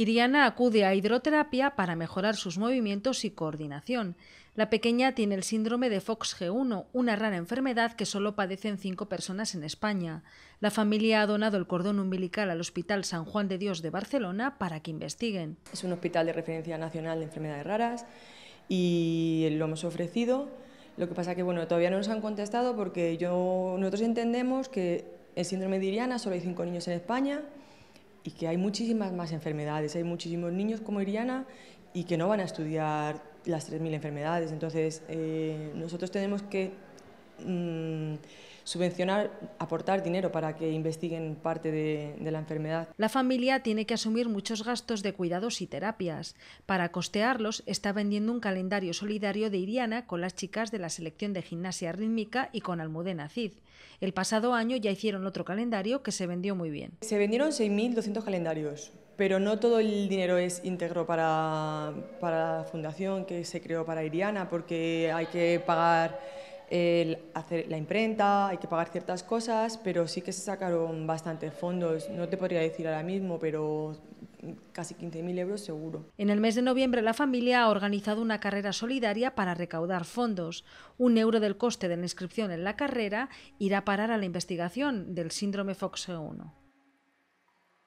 Iriana acude a hidroterapia para mejorar sus movimientos y coordinación. La pequeña tiene el síndrome de Fox G1, una rara enfermedad que solo padecen cinco personas en España. La familia ha donado el cordón umbilical al Hospital San Juan de Dios de Barcelona para que investiguen. Es un hospital de referencia nacional de enfermedades raras y lo hemos ofrecido. Lo que pasa es que bueno, todavía no nos han contestado porque nosotros entendemos que el síndrome de Iriana solo hay cinco niños en España y que hay muchísimas más enfermedades, hay muchísimos niños como Iriana y que no van a estudiar las 3.000 enfermedades. Entonces, eh, nosotros tenemos que mm, subvencionar, aportar dinero para que investiguen parte de, la enfermedad. La familia tiene que asumir muchos gastos de cuidados y terapias. Para costearlos, está vendiendo un calendario solidario de Iriana con las chicas de la selección de gimnasia rítmica y con Almudena Cid. El pasado año ya hicieron otro calendario que se vendió muy bien. Se vendieron 6.200 calendarios, pero no todo el dinero es íntegro para, para la fundación que se creó para Iriana, porque hay que pagar hacer la imprenta, hay que pagar ciertas cosas, pero sí que se sacaron bastantes fondos. No te podría decir ahora mismo, pero casi 15.000 euros seguro. En el mes de noviembre la familia ha organizado una carrera solidaria para recaudar fondos. Un euro del coste de la inscripción en la carrera irá a parar a la investigación del síndrome foxe 1